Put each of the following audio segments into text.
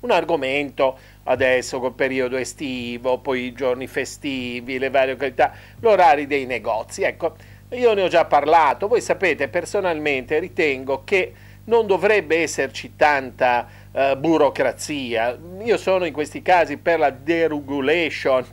un argomento adesso col periodo estivo, poi i giorni festivi, le varie località, l'orario dei negozi. Ecco, io ne ho già parlato, voi sapete, personalmente ritengo che non dovrebbe esserci tanta eh, burocrazia. Io sono in questi casi per la deregulation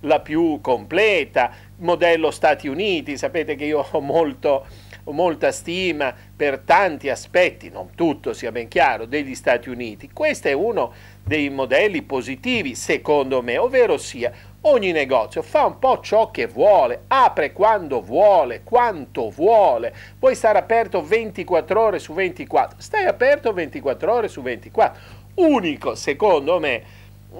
la più completa, modello Stati Uniti, sapete che io ho molto molta stima per tanti aspetti, non tutto sia ben chiaro, degli Stati Uniti. Questo è uno dei modelli positivi, secondo me, ovvero sia Ogni negozio fa un po' ciò che vuole, apre quando vuole, quanto vuole, puoi stare aperto 24 ore su 24, stai aperto 24 ore su 24. Unico, secondo me,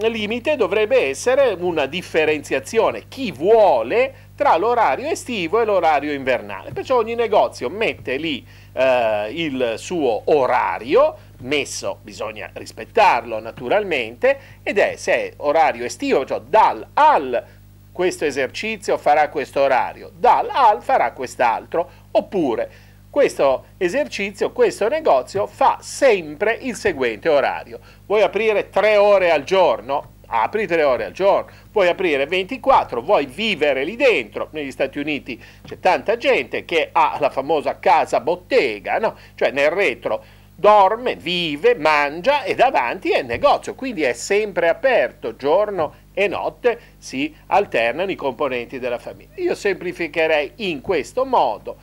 limite dovrebbe essere una differenziazione, chi vuole, tra l'orario estivo e l'orario invernale. Perciò ogni negozio mette lì eh, il suo orario, messo, bisogna rispettarlo naturalmente, ed è se è orario estivo, cioè dal al questo esercizio farà questo orario, dal al farà quest'altro, oppure questo esercizio, questo negozio fa sempre il seguente orario. Vuoi aprire tre ore al giorno? Apri tre ore al giorno, vuoi aprire 24, vuoi vivere lì dentro. Negli Stati Uniti c'è tanta gente che ha la famosa casa bottega, no? cioè nel retro dorme, vive, mangia e davanti è il negozio, quindi è sempre aperto, giorno e notte si alternano i componenti della famiglia. Io semplificherei in questo modo,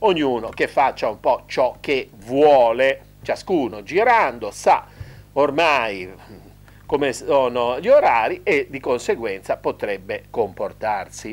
ognuno che faccia un po' ciò che vuole, ciascuno girando sa ormai come sono gli orari e di conseguenza potrebbe comportarsi.